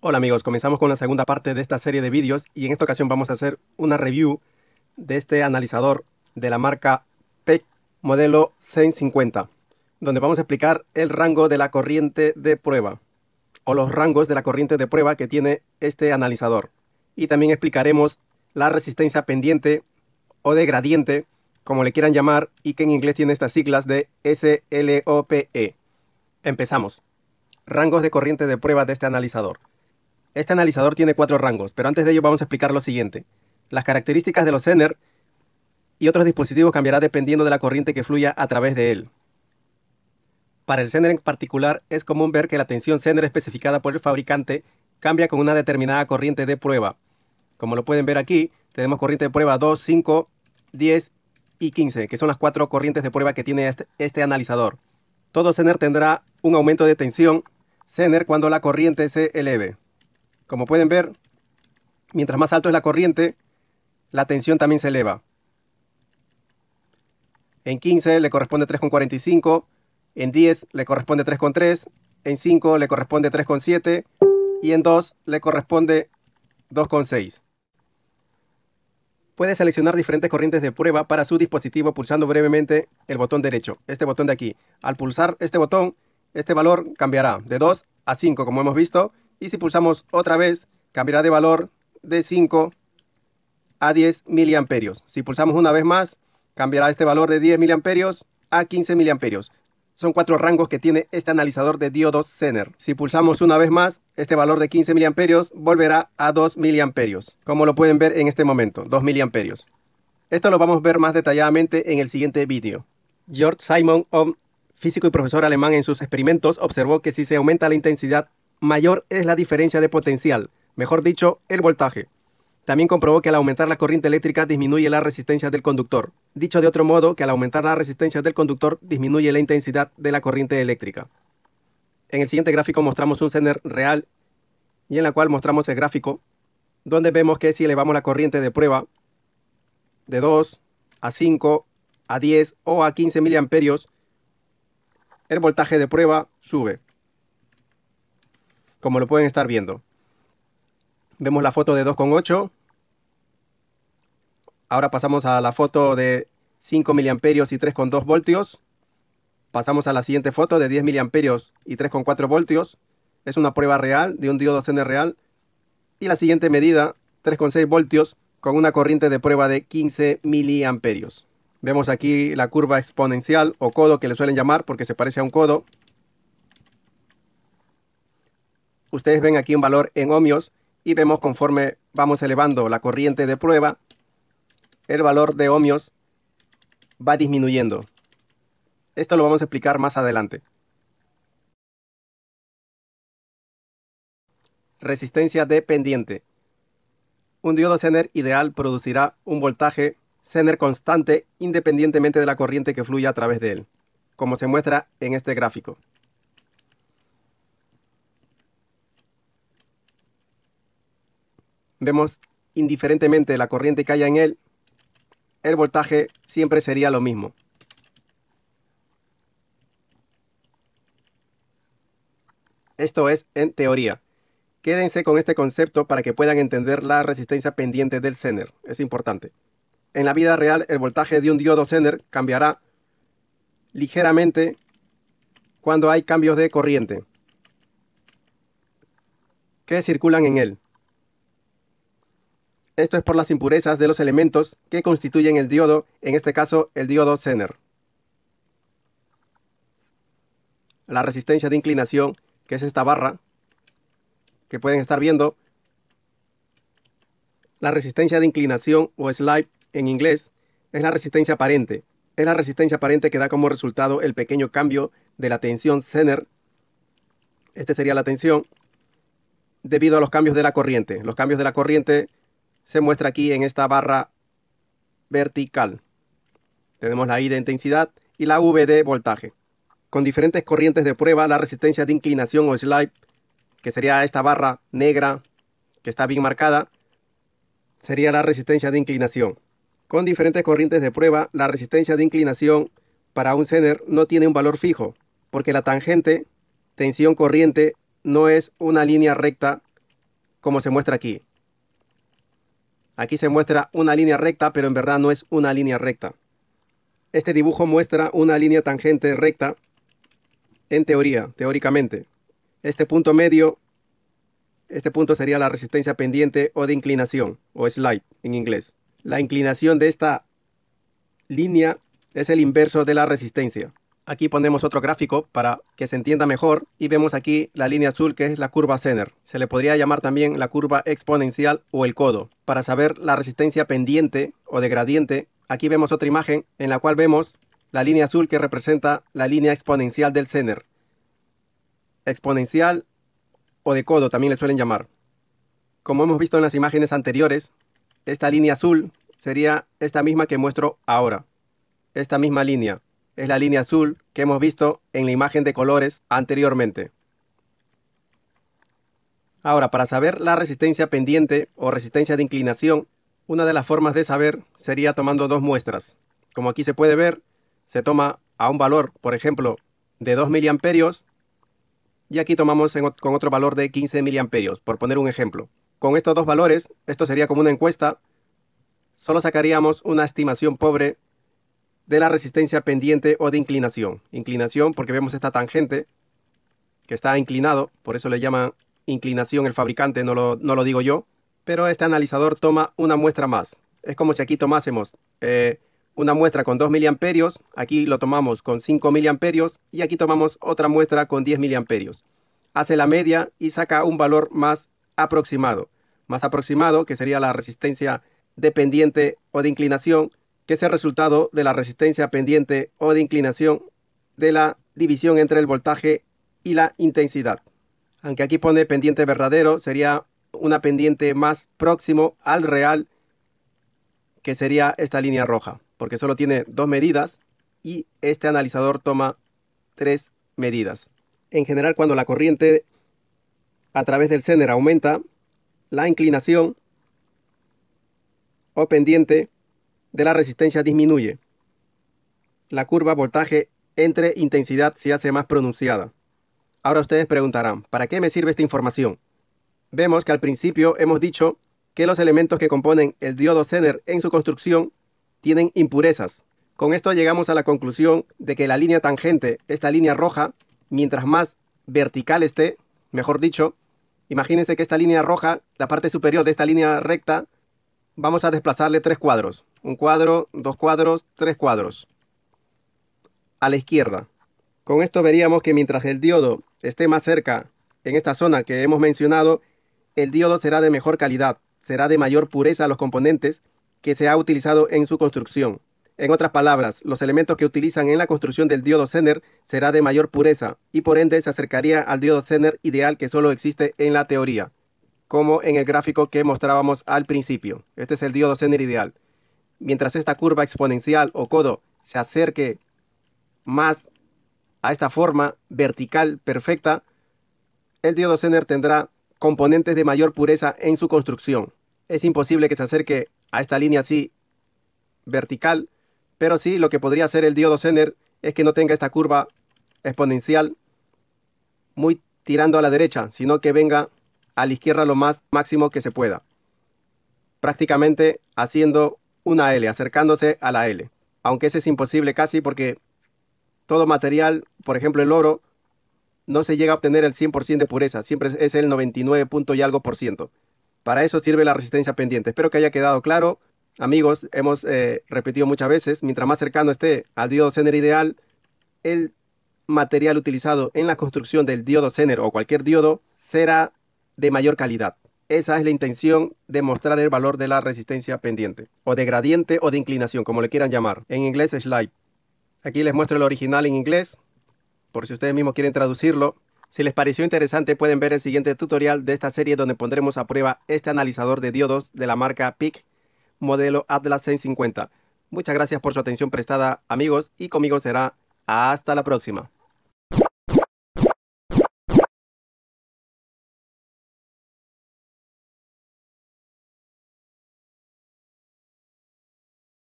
Hola amigos, comenzamos con la segunda parte de esta serie de vídeos y en esta ocasión vamos a hacer una review de este analizador de la marca PEC modelo 150 donde vamos a explicar el rango de la corriente de prueba o los rangos de la corriente de prueba que tiene este analizador y también explicaremos la resistencia pendiente o de gradiente como le quieran llamar y que en inglés tiene estas siglas de SLOPE. Empezamos. Rangos de corriente de prueba de este analizador. Este analizador tiene cuatro rangos, pero antes de ello vamos a explicar lo siguiente. Las características de los Zener y otros dispositivos cambiará dependiendo de la corriente que fluya a través de él. Para el Zener en particular, es común ver que la tensión Zener especificada por el fabricante cambia con una determinada corriente de prueba. Como lo pueden ver aquí, tenemos corriente de prueba 2, 5, 10 y 15, que son las cuatro corrientes de prueba que tiene este, este analizador. Todo Zener tendrá un aumento de tensión Zener cuando la corriente se eleve. Como pueden ver, mientras más alto es la corriente, la tensión también se eleva. En 15 le corresponde 3,45, en 10 le corresponde 3,3, en 5 le corresponde 3,7 y en 2 le corresponde 2,6. Puede seleccionar diferentes corrientes de prueba para su dispositivo pulsando brevemente el botón derecho, este botón de aquí. Al pulsar este botón, este valor cambiará de 2 a 5 como hemos visto y si pulsamos otra vez, cambiará de valor de 5 a 10 miliamperios. Si pulsamos una vez más, cambiará este valor de 10 miliamperios a 15 miliamperios. Son cuatro rangos que tiene este analizador de diodos Zener. Si pulsamos una vez más, este valor de 15 miliamperios volverá a 2 miliamperios, como lo pueden ver en este momento, 2 miliamperios. Esto lo vamos a ver más detalladamente en el siguiente vídeo. George Simon Ohm, físico y profesor alemán en sus experimentos, observó que si se aumenta la intensidad mayor es la diferencia de potencial, mejor dicho, el voltaje. También comprobó que al aumentar la corriente eléctrica disminuye la resistencia del conductor. Dicho de otro modo, que al aumentar la resistencia del conductor disminuye la intensidad de la corriente eléctrica. En el siguiente gráfico mostramos un sender real y en la cual mostramos el gráfico donde vemos que si elevamos la corriente de prueba de 2 a 5 a 10 o a 15 miliamperios, el voltaje de prueba sube como lo pueden estar viendo. Vemos la foto de 2,8. Ahora pasamos a la foto de 5 mA y 3,2 voltios. Pasamos a la siguiente foto de 10 mA y 3,4 voltios. Es una prueba real de un diodo CN real. Y la siguiente medida, 3,6 voltios con una corriente de prueba de 15 miliamperios. Vemos aquí la curva exponencial o codo que le suelen llamar porque se parece a un codo. Ustedes ven aquí un valor en ohmios y vemos conforme vamos elevando la corriente de prueba, el valor de ohmios va disminuyendo. Esto lo vamos a explicar más adelante. Resistencia dependiente. Un diodo Zener ideal producirá un voltaje Zener constante independientemente de la corriente que fluya a través de él, como se muestra en este gráfico. vemos indiferentemente la corriente que haya en él, el voltaje siempre sería lo mismo. Esto es en teoría. Quédense con este concepto para que puedan entender la resistencia pendiente del Zener. Es importante. En la vida real, el voltaje de un diodo Zener cambiará ligeramente cuando hay cambios de corriente que circulan en él. Esto es por las impurezas de los elementos que constituyen el diodo, en este caso el diodo Zener. La resistencia de inclinación, que es esta barra que pueden estar viendo. La resistencia de inclinación o slide en inglés es la resistencia aparente. Es la resistencia aparente que da como resultado el pequeño cambio de la tensión Zener. Este sería la tensión debido a los cambios de la corriente. Los cambios de la corriente se muestra aquí en esta barra vertical. Tenemos la I de intensidad y la V de voltaje. Con diferentes corrientes de prueba, la resistencia de inclinación o slide, que sería esta barra negra que está bien marcada, sería la resistencia de inclinación. Con diferentes corrientes de prueba, la resistencia de inclinación para un zener no tiene un valor fijo, porque la tangente, tensión corriente, no es una línea recta como se muestra aquí. Aquí se muestra una línea recta, pero en verdad no es una línea recta. Este dibujo muestra una línea tangente recta, en teoría, teóricamente. Este punto medio, este punto sería la resistencia pendiente o de inclinación, o slide en inglés. La inclinación de esta línea es el inverso de la resistencia. Aquí ponemos otro gráfico para que se entienda mejor y vemos aquí la línea azul que es la curva Zener. Se le podría llamar también la curva exponencial o el codo. Para saber la resistencia pendiente o de gradiente, aquí vemos otra imagen en la cual vemos la línea azul que representa la línea exponencial del Zener. Exponencial o de codo también le suelen llamar. Como hemos visto en las imágenes anteriores, esta línea azul sería esta misma que muestro ahora. Esta misma línea es la línea azul que hemos visto en la imagen de colores anteriormente. Ahora, para saber la resistencia pendiente o resistencia de inclinación, una de las formas de saber sería tomando dos muestras. Como aquí se puede ver, se toma a un valor, por ejemplo, de 2 mA, y aquí tomamos con otro valor de 15 miliamperios, por poner un ejemplo. Con estos dos valores, esto sería como una encuesta, solo sacaríamos una estimación pobre de la resistencia pendiente o de inclinación. Inclinación porque vemos esta tangente que está inclinado, por eso le llaman inclinación el fabricante, no lo, digo yo, pero este analizador toma una muestra más. Es como si aquí tomásemos eh, una muestra con 2 miliamperios, aquí lo tomamos con 5 miliamperios y aquí tomamos otra muestra con 10 miliamperios. Hace la media y saca un valor más aproximado, más aproximado que sería la resistencia dependiente o de inclinación que es el resultado de la resistencia pendiente o de inclinación de la división entre el voltaje y la intensidad. Aunque aquí pone pendiente verdadero, sería una pendiente más próximo al real, que sería esta línea roja, porque solo tiene dos medidas y este analizador toma tres medidas. En general, cuando la corriente a través del Zener aumenta, la inclinación o pendiente de la resistencia disminuye. La curva voltaje entre intensidad se hace más pronunciada. Ahora ustedes preguntarán, ¿para qué me sirve esta información? Vemos que al principio hemos dicho que los elementos que componen el diodo Zener en su construcción tienen impurezas. Con esto llegamos a la conclusión de que la línea tangente, esta línea roja, mientras más vertical esté, mejor dicho, imagínense que esta línea roja, la parte superior de esta línea recta, vamos a desplazarle tres cuadros. Un cuadro, dos cuadros, tres cuadros. A la izquierda. Con esto veríamos que mientras el diodo esté más cerca en esta zona que hemos mencionado, el diodo será de mejor calidad, será de mayor pureza los componentes que se ha utilizado en su construcción. En otras palabras, los elementos que utilizan en la construcción del diodo Zener será de mayor pureza y por ende se acercaría al diodo Zener ideal que solo existe en la teoría como en el gráfico que mostrábamos al principio. Este es el diodo Zener ideal. Mientras esta curva exponencial o codo se acerque más a esta forma vertical perfecta, el diodo Zener tendrá componentes de mayor pureza en su construcción. Es imposible que se acerque a esta línea así vertical, pero sí lo que podría hacer el diodo Zener es que no tenga esta curva exponencial muy tirando a la derecha, sino que venga a la izquierda lo más máximo que se pueda. Prácticamente haciendo una L, acercándose a la L. Aunque ese es imposible casi porque todo material, por ejemplo el oro, no se llega a obtener el 100% de pureza, siempre es el 99 y algo por ciento. Para eso sirve la resistencia pendiente. Espero que haya quedado claro. Amigos, hemos eh, repetido muchas veces, mientras más cercano esté al diodo Zener ideal, el material utilizado en la construcción del diodo Zener o cualquier diodo será de mayor calidad. Esa es la intención de mostrar el valor de la resistencia pendiente, o de gradiente o de inclinación, como le quieran llamar. En inglés es slide. Aquí les muestro el original en inglés, por si ustedes mismos quieren traducirlo. Si les pareció interesante, pueden ver el siguiente tutorial de esta serie donde pondremos a prueba este analizador de diodos de la marca PIC, modelo Atlas 650. Muchas gracias por su atención prestada, amigos, y conmigo será hasta la próxima.